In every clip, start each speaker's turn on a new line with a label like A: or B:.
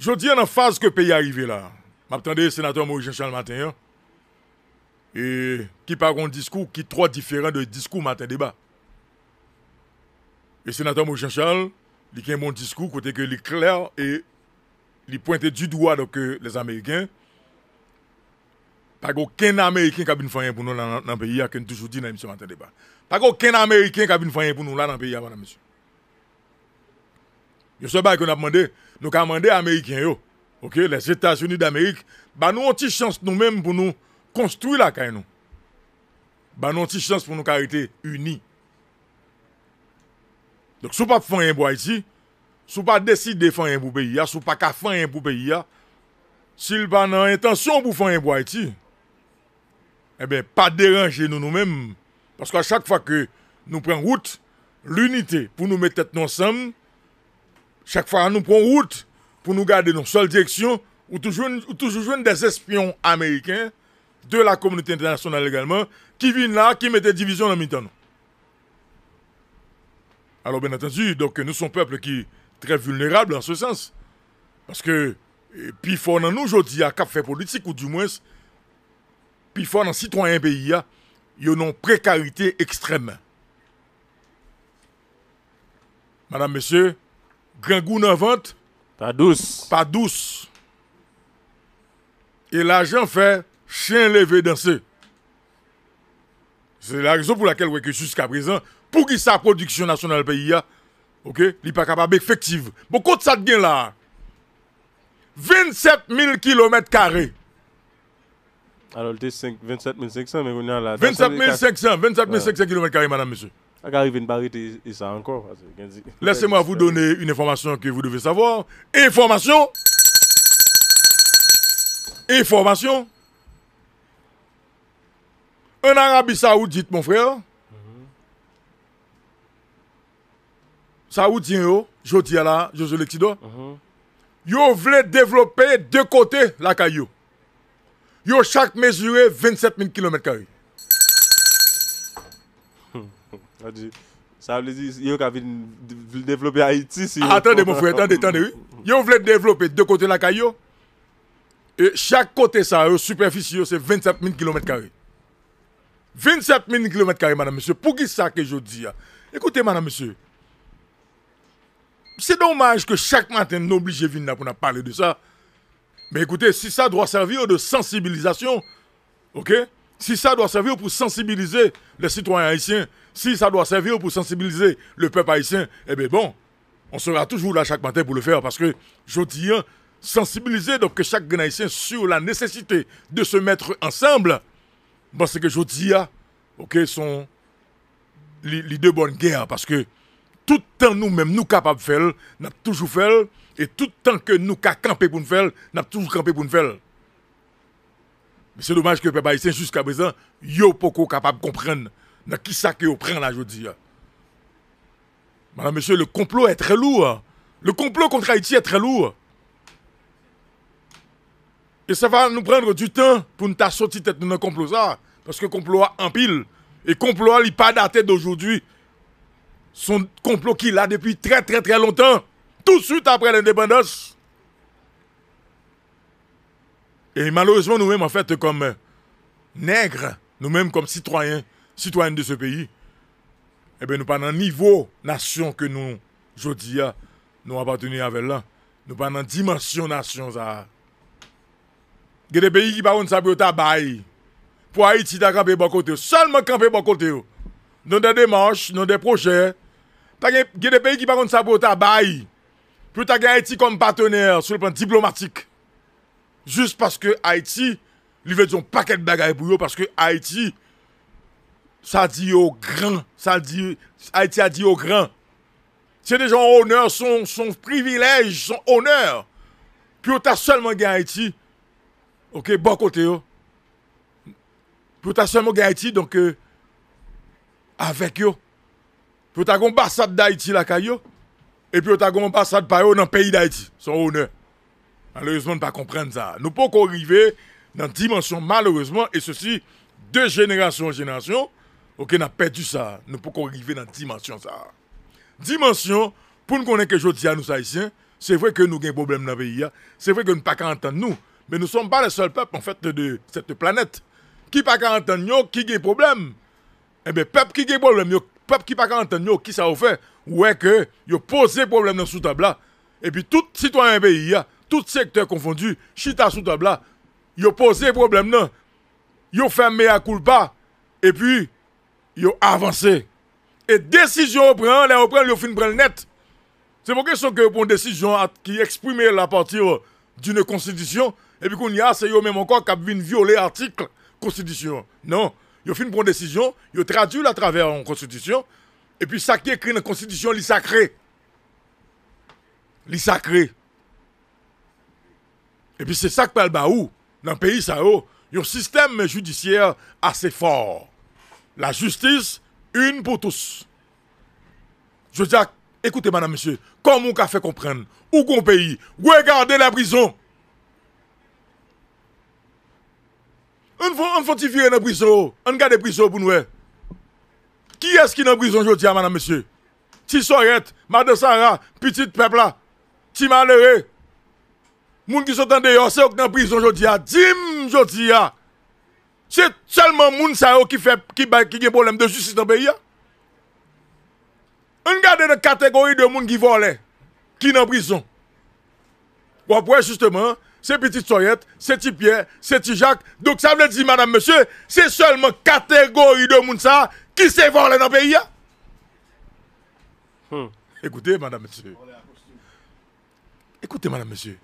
A: Jodi yon nan faz ke peyi arive la, map tende senatòm Mojenshal maten yo, ki paron diskou, ki troa diferent de diskou maten deba. Senatòm Mojenshal, li ken bon diskou, kote ke li kler, li pointe du doa doke euh, les Amerikèn, pa go ken Amerikèn ka bin fanyen pou nou nan peyi ya, ken toujou di nan emisyon maten deba. Pa go ken Amerikèn ka bin fanyen pou nou la nan peyi ya, yo seba yon apmande, Nou ka mande Amerikyan yo. Ok, les Etats-Unis d'Amerik, ba nou an ti chans nou men pou nou konstruy la kay nou. Ba nou an ti chans pou nou karite uni. Donk sou pa pou fanyen pou a iti, sou pa deside fanyen pou peyi ya, sou pa ka fanyen pou peyi ya, sil pa nan intansyon pou fanyen pou a iti, e eh ben pa deranje nou nou men, paskwa chak fwa ke nou pren gout, l'unite pou nou met et non samm, Chaque fois, nous prenons route pour nous garder dans seule direction, où toujours, toujours toujours des espions américains de la communauté internationale également, qui viennent là, qui mettent division dans le Alors, bien entendu, donc, nous sommes peuple qui est très vulnérable en ce sens. Parce que, eh, puis fort nous aujourd'hui, à café politique, ou du moins, puis fort en citoyen pays, il y a une précarité extrême. Madame, Monsieur, Grand goût vente. Pas douce. Pas douce. Et l'argent fait chien levé danser. C'est la raison pour laquelle, ouais, que jusqu'à présent, pour qui sa production nationale pays il ok, n'est pas capable effective. Bon, quand ça devient là, 27 000 km. Alors, était 27 500, mais on a là. 27 500, 27 500 km, madame, monsieur. Laissez-moi vous donner une information que vous devez savoir. Information. Information. En Arabie Saoudite, mon frère. Saoudien, yo, jodi là, José Lexido. Yo voulez développer deux côtés la caillou. Yo chaque mesuré 27 000 km. Ça veut dire yo qui développer Haïti Attendez mon frère, attendez, attendez. Yo voulez développer deux côtés la caillou. Et chaque côté ça, yo superficie c'est 27 000 km2. 27 000 km2 madame monsieur. Pour qui ça que je dis hein? Écoutez madame monsieur. C'est dommage que chaque matin nous oblige de venir pour nous parler de ça. Mais écoutez, si ça doit servir de sensibilisation, OK si ça doit servir pour sensibiliser les citoyens haïtiens, si ça doit servir pour sensibiliser le peuple haïtien, eh bien bon, on sera toujours là chaque matin pour le faire parce que, je dis, hein, sensibiliser donc que chaque haïtien sur la nécessité de se mettre ensemble, parce que je dis, hein, ok, sont les deux bonnes guerres parce que tout le temps nous-mêmes, nous capables de faire, nous avons toujours fait, et tout le temps que nous avons camper pour nous faire, nous avons toujours campé pour nous faire c'est dommage que les paysans jusqu'à présent, yo poko capable de comprendre dans qui ça que prend là aujourd'hui. Hein. Madame, monsieur, le complot est très lourd. Hein. Le complot contre Haïti est très lourd. Et ça va nous prendre du temps pour nous sortir tête dans complot Parce que le complot a en pile. Et le complot n'est pas daté d'aujourd'hui. Son complot qu'il a depuis très très très longtemps. Tout de suite après l'indépendance. E malouzman nou mèm an fèt kom euh, nègre, nou mèm kom sitwoyen, sitwoyen de se peyi. Ebe nou pa nan nivou nasyon ke nou, jodi ya, nou apatouni avelan. Nou pa nan dimansyon nasyon za. Ge de peyi ki pa kon sabi yo ta bayi, pou Haiti ta kampe bakote yo, solman kampe bakote yo. Non de demanche, non de proje, ta gen, ge de peyi ki pa kon sabi yo ta bayi, pou ta gen Haiti kom patonèr sou le pen diplomatik. Jus paske Haiti, li ve di yon paket bagay pou yo, paske Haiti, sa di yo gran, Haiti a di yo gran. Se de yon honer, son privilej, son honer, pi yo ta selman gen Haiti, ok, bon kote yo, pi yo ta selman gen Haiti, donke, euh, avek yo, pi yo ta gom basad d'Haiti lakay yo, e pi yo ta gom basad payo nan peyi d'Haiti, son honer. Malheureusement, ne pas comprendre ça. Nous pouvons arriver dans la dimension, malheureusement, et ceci, de génération en génération, ok, n'a perdu ça. Nous pouvons arriver dans la dimension ça. Dimension, pour nous connaître que je dis à nous haïtiens, c'est vrai que nous avons des problèmes dans le pays. Hein. C'est vrai que nous ne pas entendre nous. Mais nous ne sommes pas les seuls peuples, en fait, de cette planète. Qui pas qu'à entendre nous, qui a des problèmes. Eh bien, peuple qui a des problèmes, peuple qui pas qu'à entendre nous, qui ça fait. Ouais que, a posé problème dans ce tableau là. Et puis, tout citoyen pays, hein, tout secteur confondu, chita sous table là, yo posé problème Ils yo fermé à culpa et puis yo avancé. Et décision prend, là on prend le fin prend net. C'est pour question que une décision qui exprime la partie euh, d'une constitution et puis qu'on y a c'est même encore qui viennent violer l'article constitution. Non, yo fin bonne décision, yo traduit à travers en constitution et puis ça qui écrit dans la constitution, il sacré. Il sacré. Et puis c'est ça que parle Baou, dans le pays ça il y a un système judiciaire assez fort. La justice, une pour tous. Je dis, écoutez madame, monsieur, comment on fait comprendre, où qu'on pays, regardez la prison. On faut virer dans la prison, on garde la prison pour nous. Qui est-ce qui est dans la prison aujourd'hui, madame, monsieur? Tissorette, madame Sarah, petit peuple là, ti malheureux, gens qui sont en dehors, c'est dans prison aujourd'hui. Dim C'est seulement moun ça qui fait qui qui a problème de justice dans le pays. On garde la catégorie de moun qui volent, qui en prison. Ou après justement, c'est Petit soyette, c'est petit Pierre, c'est petit Jacques. Donc ça veut dire madame monsieur, c'est seulement catégorie de moun ça qui se volent dans le pays. Hein. Hmm. Écoutez madame monsieur. Écoutez madame monsieur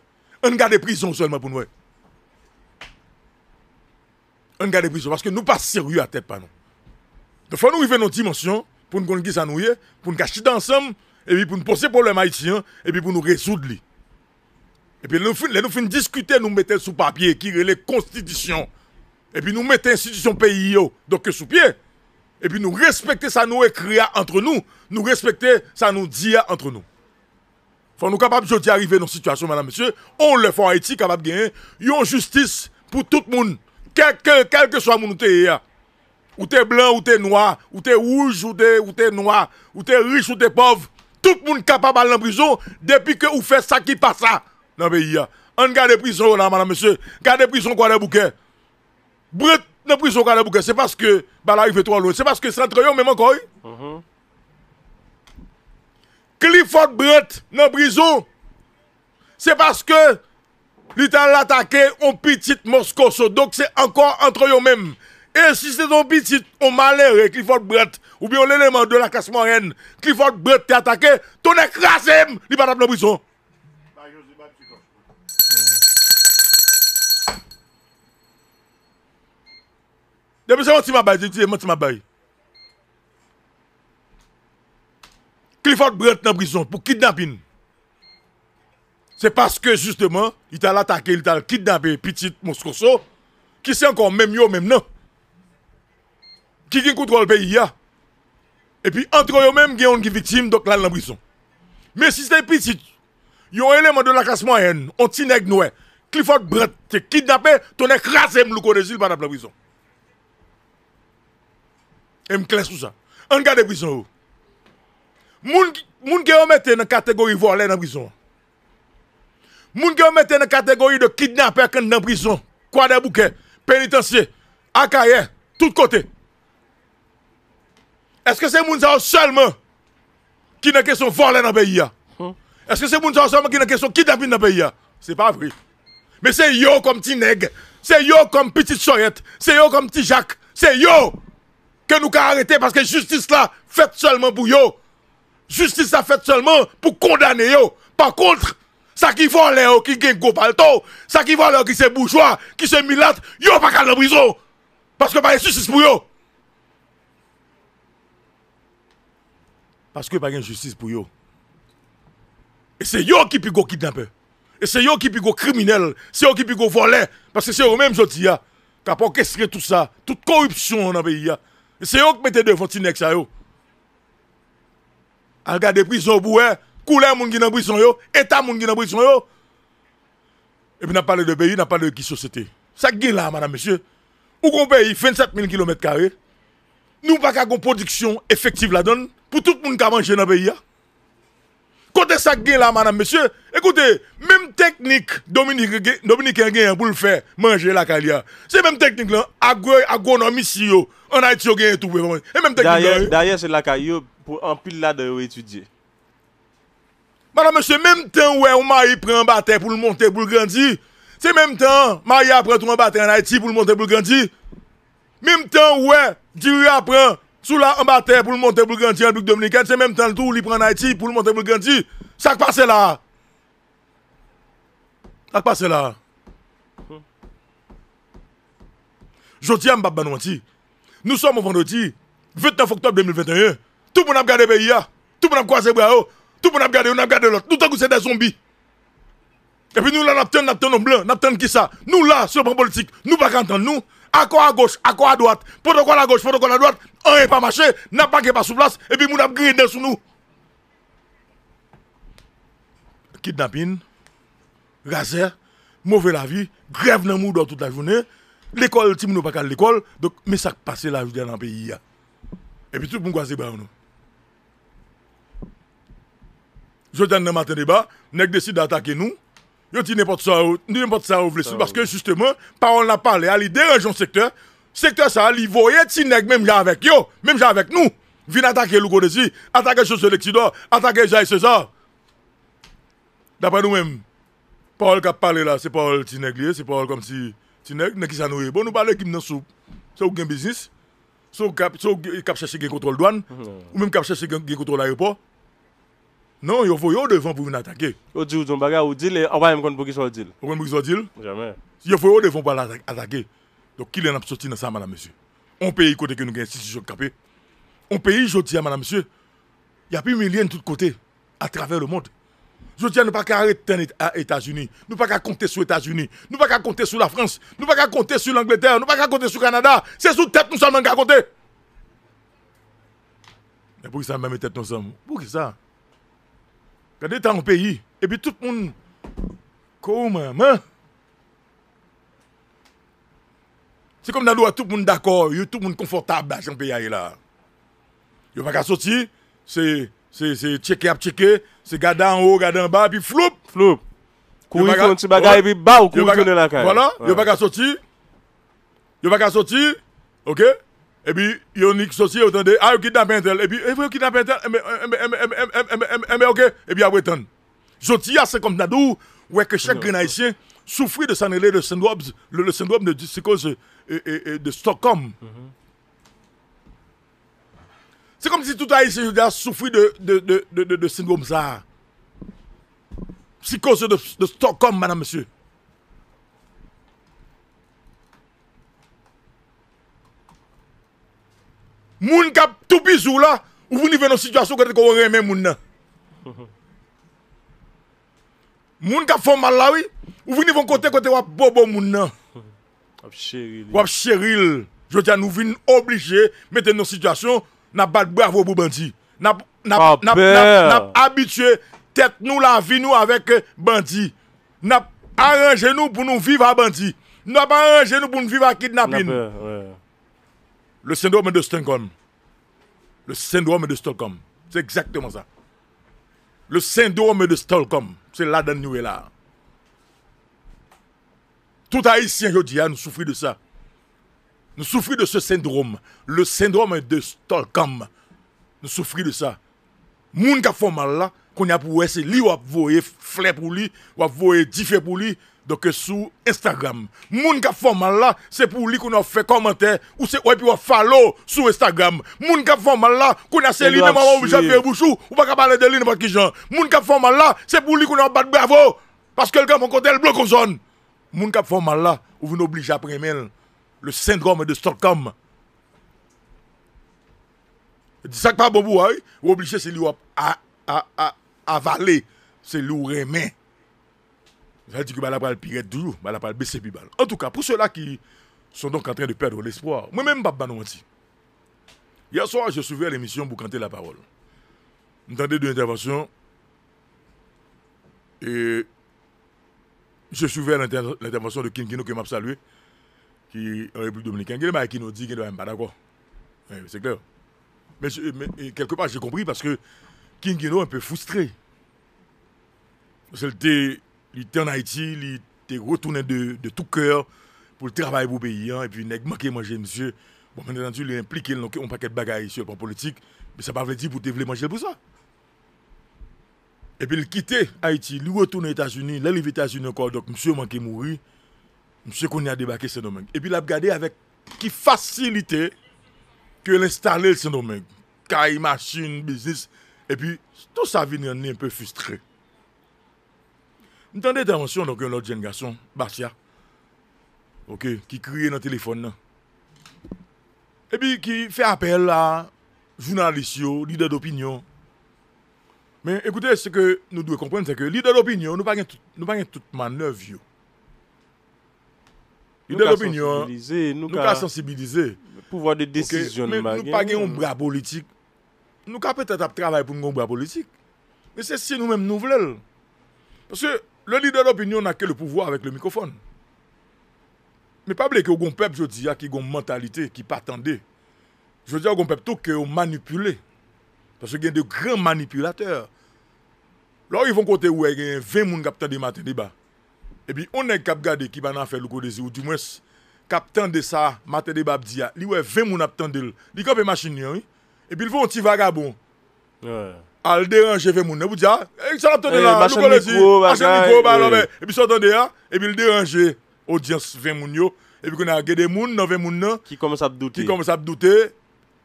A: on garde prison seulement pour nous. On garde prison parce que nous pas sérieux à tête pas nous. Donc faut nous arriver dans dimension pour nous qui ça nous pour nous cacher ensemble et puis pour nous poser problème haïtien et puis pour nous résoudre Et puis nous fin discuter nous mettons sous papier qui les constitutions. Et puis nous mettons institution pays donc sous pied. Et puis nous respecter ça nous écrire entre nous, nous respecter ça nous dit entre nous faut nous capables de arriver dans cette situation, madame, monsieur, on le fait en Haïti, capable de gagner une justice pour tout le monde, quel que, quel que soit le monde ou t'es blanc, ou t'es noir, ou t'es rouge, ou t'es, ou noir, ou t'es riche, ou t'es pauvre, tout le monde est capable d'aller en prison depuis que vous faites ça qui passe ça dans le pays. On garde la prison madame, monsieur, garde prison quoi le bouquet Brut, dans prison quoi le bouquet, c'est parce que, bah, fait trop loin, c'est parce que c'est entre eux, même encore. Mm-hmm. Clifford Brett nan brizo, se paske, li tan l'atake, on pitit mors kos, donk se ankon antro yon menm. E si se ton pitit, on malere Clifford Brett, ou bi yon eleman de la kasmaren, Clifford Brett te atake, ton ekrasem, li patap nan brizo. Debe se yon ti mabay, debe se yon ti mabay. Clifford Brett en prison pour kidnapping. C'est parce que justement, il t'a attaqué, il t'a kidnappé petit Moscoso, qui c'est encore même yo même non. Qui a contrôle le pays Et puis entre eux mêmes, ils a une victime donc là en prison. Mais si c'est petit, il y a un élément de la classe moyenne, on t'y Clifford Brett t'es kidnappé, ton écrasé m'lou connaît pas dans la prison. Et clair sous ça. gars de prison. Oh. Moun moun qui ont dans la catégorie volé dans prison. Moun qui ont dans catégorie de kidnapper quand dans prison. Quoi pénitencier, akaye, tout côté. Est-ce que c'est moun seulement qui n'a question volé dans pays prison Est-ce que c'est moun seulement qui n'a question kidnapping dans prison Ce C'est pas vrai. Mais c'est yo comme petit nègre, c'est yo comme petite soyette, c'est yo comme petit Jacques, c'est yo que nous arrêter parce que justice là faite seulement pour yo justice a fait seulement pour condamner Par contre, ça qui vole qui gagne gros palto, ça qui vole qui c'est bourgeois, qui c'est milate, yo pas qu'à la prison. Parce que pas de justice pour eux. Parce que pas de justice pour eux. Et c'est eux qui un peu. Et c'est eux qui pigo criminel, c'est eux qui pigo voler. parce que c'est eux même je dis qui a orchestré tout ça, toute corruption dans le pays. Et c'est eux qui mettent devant Tinex à eux. Al gade prison pour eux, couleur moun qui dans prison yo, état moun qui dans prison yo. Et puis n'a parlé de pays, n'a parlé de qui société. Ça gagne là madame monsieur. Ou qu'on pays 27 000 km2. Nous pas qu'à production effective la donne pour tout le monde qui a mangé dans le pays. Côté ça gagne là madame monsieur, écoutez, même technique Dominique Dominique gagne pour le faire manger la calia. C'est même technique là agronomie si yo en Haïti gagne tout. Et même technique hein. D'ailleurs c'est la caillou pour en pile là de étudier. Madame, monsieur, même temps où Marie mari prend un bateau pour le monter, pour le grandir, c'est même temps, Marie apprend tout un bateau en Haïti pour le monter, pour le grandir. Même temps où Dieu apprend sous la un pour le monter, pour le grandir en République dominicaine, c'est même temps le tout, il prend en Haïti pour le monter, pour le grandir. Ça qui passe là. Ça qui passe là. Je dis à Mbaba Nous sommes au vendredi 29 octobre 2021. Tout le monde a gardé le pays, hein. tout le monde a croisé le oh. tout le monde a regardé, on a gardé l'autre. Tout le monde c'est des zombies. Et puis nous là, nous un nous blanc, nous qui ça Nous là, sur le plan politique, nous pas entendre nous. à quoi à gauche, à quoi à droite, quoi à gauche, quoi à droite, on n'est pas marché, n'a pas pas sous place, et puis nous avons grillé sur nous. Kidnapping, raser, mauvais la vie, grève dans le toute la journée, l'école, nous pas à l'école, donc, mais ça passe là, je dans le pays. Hein. Et puis tout le monde a nous. Jotan nan maten deba, nèk desi da atake nou. Yo ti nèpot sa ou vlesi. Baske justement, parol la pale, ali derajon sektèr. Sektèr sa ali voye, ti nèk mèm jan avèk yo, mèm jan avèk nou. Vin atake loukou desi, atake jose lèk si do, atake jay seza. Dapè nou mèm, parol ka pale la, se parol ti nèk liye, se parol kom si ti nèk, nèk ki sa nouye. Bon nou pale kim nan sou, sou gen biznis, sou kap chèche gen kontrol douan, ou mèm kap chèche gen kontrol ayopo. Non, il faut au devant pour nous attaquer. Au dit on bagarre, au dit on va même contre pour qui soit dit. On pour qui soit dit Jamais. Il faut au devant pour attaquer. Donc qui est n'a sorti dans ça madame monsieur. On pays côté que nous gagne institution capé. On pays jodi madame monsieur. Il y a plus milliers de tous côtés à travers le monde. Je dis, nous pas qu'à arrêter à États-Unis, nous pas qu'à compter sur États-Unis, nous pas qu'à compter sur la France, nous pas qu'à compter sur l'Angleterre, nous pas qu'à compter sur le Canada. C'est sous tête nous sommes qu'à compter. Mais pour ça même tête nous sommes Pour qui ça Gade tan an peyi, ebi tout moun kouman, man. Se kom nan lwa tout moun d'akor, yu tout moun konfortab la chan peyi la. Yo baka soti, se cheke ap cheke, se gada an ou, gada an ba, pi flup. Flup.
B: Kouy kon ti bagay bi ba ou kouy kon de la kane. Yo baka
A: soti, yo baka soti, okè. Et puis, il y a un autant de, ah, il kidnappez un tel. Et puis, il kidnappe un tel. Mais, ok. Et puis, après, Je Jotia, c'est comme Nadou, ouais, que chaque Haïtien souffre de s'en aller le syndrome, le, syndrome de psychose de Stockholm. C'est comme si tout Haïtien souffrait de, de, syndrome ça. Psychose de Stockholm, madame, monsieur. Moun kap tou pizou la, ou vini ven nou situasyon kote kore remen moun nan. Moun kap fomal lawi, ou vini ven kote kote wap bobo moun nan. Wap cheryl. Jotia nou vini oblije meten nou situasyon na bat bravo bou bandi. Na pabitue tet nou la vi nou avek bandi. Na aranje nou pou nou viv a bandi. Na pa aranje nou pou nou viv a kidnapin. Nape, wè. Le syndrome de Stockholm. Le syndrome de Stockholm. C'est exactement ça. Le syndrome de Stockholm. C'est là dans nous est là. Tout haïtien, je dis, ah, nous souffrons de ça. Nous souffrons de ce syndrome. Le syndrome de Stockholm. Nous souffrons de ça. Moun qui a fait mal là, qu'on a pour c'est lui, ou a voué flé pour lui, ou a pour lui, donc euh, sur Instagram. Moun ka formal là, c'est pour lui qu'on a fait commentaire ou c'est ouais puis on follow sur Instagram. Moun ka formal là, qu'on a c'est Bouchou, ou pas de lui n'importe qui gens. Moun ka formal c'est pour lui qu'on a battu bravo parce que le gars mon côté le bloc Moun formal ou vous n'obligez à prendre le syndrome de Stockholm. Dis ça pas pour hein? vous obligé c'est lui à avaler, c'est ça veut dire que Bala va pire pirer toujours, Bala va le baisser plus balle. En tout cas, pour ceux-là qui sont donc en train de perdre l'espoir, moi-même, je ne me dire. Hier soir, je à l'émission pour canter la parole. J'entendais deux interventions et je suivais l'intervention de King Kino qui m'a salué, qui est en République dominicaine. Qui nous dit qu'il n'est pas d'accord. C'est clair. Mais, quelque part, j'ai compris parce que Kinkino est un peu frustré. C'était il était en Haïti, il était retourné de, tout cœur pour le travail pour le pays. Hein. et puis, il a manqué manger, monsieur. Bon, maintenant, il est impliqué dans un paquet de bagages sur le plan politique. Mais ça ne veut pas dire que vous manger pour ça. Et puis, il quittait Haïti, il retourne aux États-Unis, là, il aux États-Unis encore. Donc, monsieur manqué mourir. Monsieur qu'on a débarqué Saint-Domingue. Et puis, il a regardé avec qui facilité que l'installer Saint-Domingue. Car il machine, business. Et puis, tout ça vient un peu frustré. Nou tan dete avansyon doke yon lot jen gason, Batsha. Ok, ki kriye nou telefon nan. Ebi ki fe apel la, jounalist yo, lider d'opinyon. Men, ekoute, se ke nou dwe kompren, se ke lider d'opinyon, nou pa gen tout man nev yo. Lider d'opinyon, nou ka sensibilize. Pouvoi de desisyon. Men, nou pa gen yon bra politik. Nou ka petet ap trabay pou yon bra politik. Men, se si nou men nou vlel. Pase, Le lider d'opinion na ke le pouvoi avèk le mikofon. Me pable ke ou gon pep jodi ya ki gon mentalite, ki patande. Jodi ya ou gon pep tou ke ou manipule. Pasè gen de gran manipulateur. Ah, Lò yon yon kote wè gen 20 moun kapten de maten de ba. E bi yon ne kap gade ki banan fè lou kodezi ou di mwens kapten de sa maten de ba ap di ya. Li wè 20 moun ap tendel. Li kope machin yon yon. E bi lvo yon ti vaga bon. Yon yon. al deranje ven ah, eh, eh, non, ah, non, moun nan, boudja, e yon sal ap tonde nan, lou koleti, e bi sal tonde ya, e bi deranje, odyans ven moun yo, e bi konen a gede moun nan ven moun nan, ki koman sa ap doute,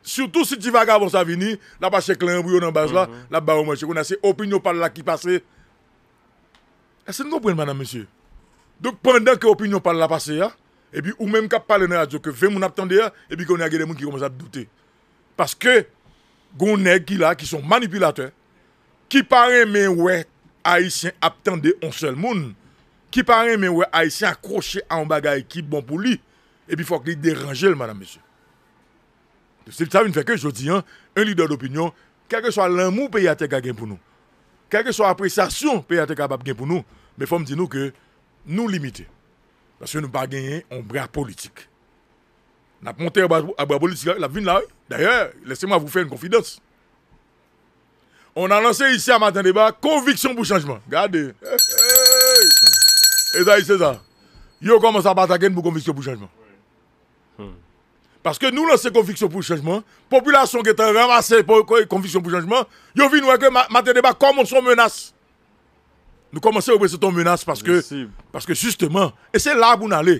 A: surtout si ti va gavons avini, la pa cheklen, bouyo nan bas mm-hmm. la, ah, la ba ou manche, konen se opinyon pale la ki pase, e se nou pren manan monsie, dok pendan ke opinyon pale la pase ya, e bi ou menm ka pale nan a diyo, ke ven moun ap tonde ya, e bi konen a gede moun ki koman sa ap doute, paske, e, qui sont manipulateurs qui paraît mais haïtiens haïtien attendait un seul monde qui paraît mais haïtiens haïtien accroché à un bagage qui est bon pour lui et puis faut qu'il dérange le madame monsieur c'est ça une fait que je dis hein, un leader d'opinion quel que soit l'amour pays a gagné pour nous quel que soit l'appréciation pays a avez pour nous mais faut me dire nous que nous limités parce que nous pas gagner un bras politique a monté à politique, la ville là. D'ailleurs, laissez-moi vous faire une confidence. On a lancé ici à Matin Débat Conviction pour changement. Regardez. Et ça, c'est ça. Yo commence à battre pour conviction pour changement. Parce que nous lancer conviction pour changement, population qui est ramassée pour conviction pour changement, ils ont vu que Matin Débat commence en menace. Nous commençons à représenter une menace parce que, parce que justement, et c'est là où nous allons.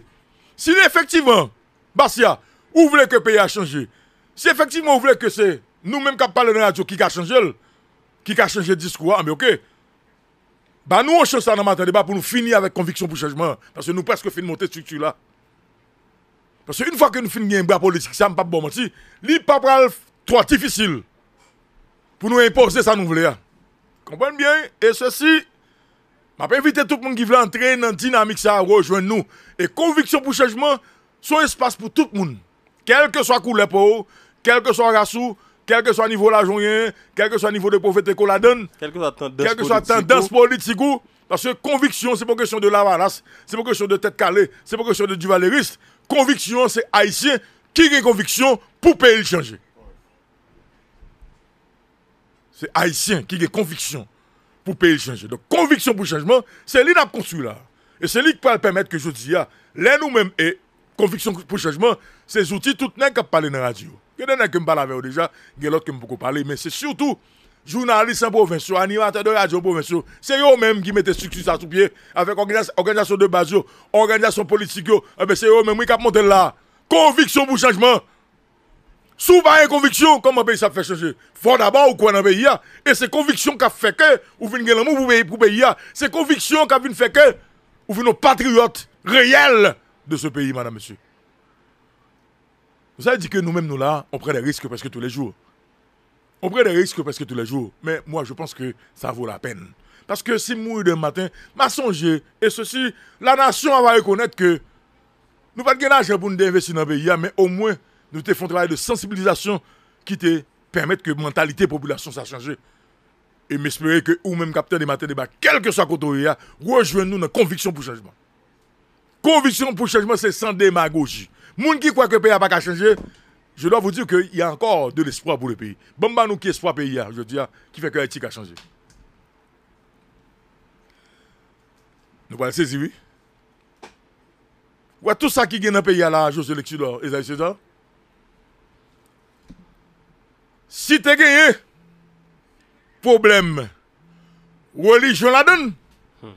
A: Si effectivement, Bastia, vous voulez que le pays a changé Si effectivement vous voulez que c'est nous-mêmes qui parlons de la radio qui a changé, qui a changé le discours, ah, mais ok. Bah, nous on change ça dans notre débat pour nous finir avec conviction pour changement. Parce que nous presque fin de monter cette structure-là. Parce qu'une fois que nous finissons un bras politique, ça ne pas bon mentir. n'est pas trop difficile pour nous imposer ça nous voulons. Ah. Comprenez bien? Et ceci, je inviter tout le monde qui veut entrer dans la dynamique, ça rejoindre nous. Et conviction pour changement, un espace pour tout le monde. Quel que soit couleur peau, quel que soit Rassou, quel que soit niveau la quel que soit niveau de Prophète qu'on quel que soit tendance, politique, parce que conviction, c'est pas question de l'avarice, c'est pas question de tête calée, c'est pas question de duvaleriste, Conviction, c'est haïtien qui a conviction pour payer le changer. C'est haïtien qui a conviction pour payer le changer. Donc, conviction pour changement, c'est lui a construit là. Et c'est lui qui peut permettre que je dis, ah, là, nous-mêmes, et conviction pour changement, ces outils, tout n'est qu'à qui dans la radio. Il y a qui me parlent avec déjà, il qui me beaucoup parler, mais c'est surtout journalistes province, animateurs de radio province. c'est eux-mêmes qui mettent le succès à tout pied avec organisation de base, organisation politique, eh ben, c'est eux-mêmes qui monté là. Conviction pour changement. Sous une conviction, comment pays ça fait changer Faut d'abord ou quoi dans le pays Et c'est conviction qui a fait que, ou venez l'amour pour le pays, c'est conviction qui a fait que, ou venez nos patriotes réels de ce pays, madame, monsieur. Vous avez dit que nous-mêmes, nous là, on prend des risques presque tous les jours. On prend des risques presque tous les jours. Mais moi, je pense que ça vaut la peine. Parce que si mourir demain matin, m'a songé, et ceci, la nation va reconnaître que nous pas de gainage, pour nous investir dans le pays, mais au moins, nous te font travail de sensibilisation qui te permettent que la mentalité de la population ça change. Et m'espérer que ou même capteur des matins débat, quel que soit côté, rejoignez-nous dans la conviction pour changement. Conviction pour changement, c'est sans démagogie. Moun qui croit que le pays n'a pas changé, je dois vous dire qu'il y a encore de l'espoir pour le pays. Bon, bah, nous qui espoir pays, hein, je dis, hein, qui fait que Haïti a changé. Nous allons saisir, oui. tout ça qui gagne dans le pays là, José Lexidor, c'est ça? Si tu as gagné, problème, religion la donne, hmm.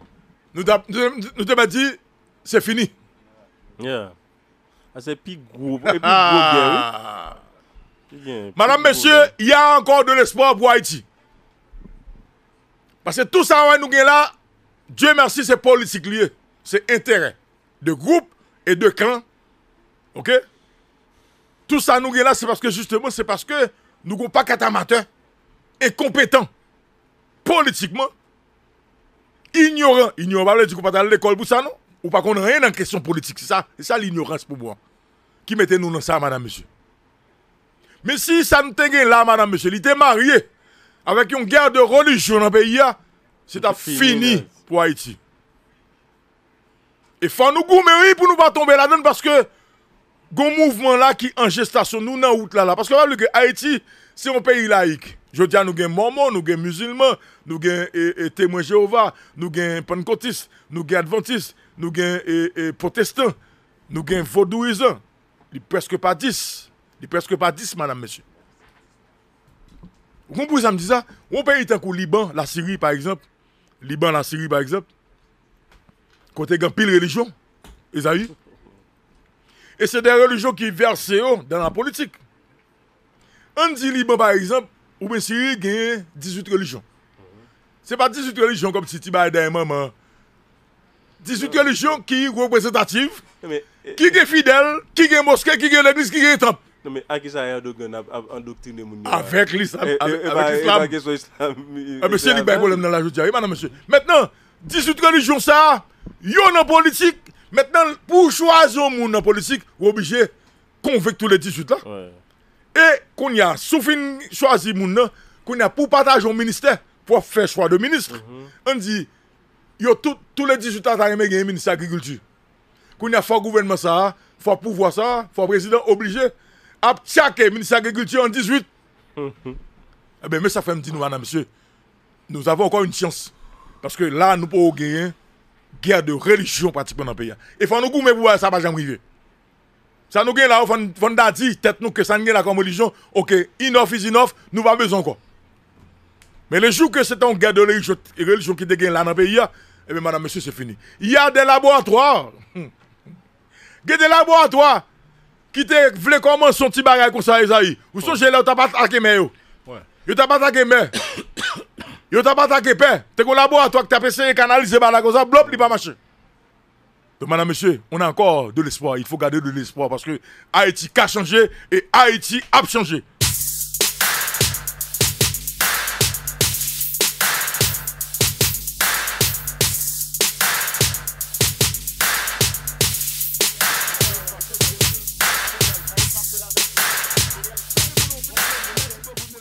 A: nous te dit, c'est fini. Yeah. Ah, c'est plus gros. Madame, monsieur, il y a encore de l'espoir pour Haïti. Parce que tout ça, nous avons là, Dieu merci, c'est politique lié. C'est intérêt de groupe et de clan. OK? Tout ça, nous avons là, c'est parce que justement, c'est parce que nous ne sommes pas quatre et compétents politiquement, ignorants. Ignorants, pas aller pas à l'école pour ça, non? Ou pas qu'on rien en question politique. C'est ça, c'est ça l'ignorance pour moi. Qui mettez nous dans ça, madame, monsieur? Mais si ça nous tenait là, madame, monsieur, il était marié avec une guerre de religion dans le pays, hein, c'est fini, pour Haïti. Et faut nous goumer pour nous pas tomber là-dedans parce que, Gon mouvement là qui en gestation, nous, dans route là, là. Parce que là, le Haïti, c'est un pays laïque. Je dis à nous avons mormons, nous avons musulmans, nous avons témoins Jéhovah, nous avons pentecôtistes, nous avons adventistes, nous avons protestants, nous avons vaudouisants. Il presque pas dix, Il presque pas dix, madame, monsieur. Vous comprenez ça me dit ça Un pays tant que Liban, la Syrie par exemple, Liban, la Syrie par exemple, côté grand pile religion, Esaïe. Et c'est des religions qui versent dans la politique. Un dit Liban par exemple, ou monsieur Syrie religions. 18 Ce n'est pas 18 religions comme si tu baye den maman. 18 religions qui sont représentatives, eh, qui sont fidèles, qui sont mosquées, qui sont l'église, qui sont temple. Non mais à qui ça a endoctriné mon Avec l'islam. Avec l'islam. Avec l'islam. Monsieur, il dans la Maintenant, 18 religions, ça, il y a politique. Maintenant, pour choisir une politique, vous êtes obligé de convaincre tous les 18 là. Et qu'on y a, soufin choisi moun qu'on y a pour partager un ministère, pour faire choix de ministre, mhm. on dit, yo tous les 18 ans, t'as un ministre agriculture. Qu'on y a fort gouvernement ça, fort pouvoir ça, fort président obligé, à tchaké ministre agriculture en 18. Mhm. Eh bien, mais ça fait me dire, nous, monsieur, nous avons encore une chance. Parce que là, nous pouvons gagner guerre de religion pratiquement dans le pays. Et faut nous goûter pour ça, ça va jamais arriver. Ça nous gagne là, on a dit, tête nous que ça nous a là comme religion, ok, enough is enough, nous pas besoin quoi. Mais le jour que c'est un guerre de religion, qui dégaine là dans le pays, eh bien madame, monsieur, c'est fini. Il y a des laboratoires. Il y a des laboratoires qui te voulaient commencer son petit bagage comme ça, avez Ou là, tu pas attaqué mais Ouais. Tu pas attaqué mais. Tu t'as pas attaqué père. T'es un laboratoire que t'as essayé canaliser par bah, la comme ça, blop, pas donc, madame, monsieur, on a encore de l'espoir. Il faut garder de l'espoir parce que Haïti a changé et Haïti a changé.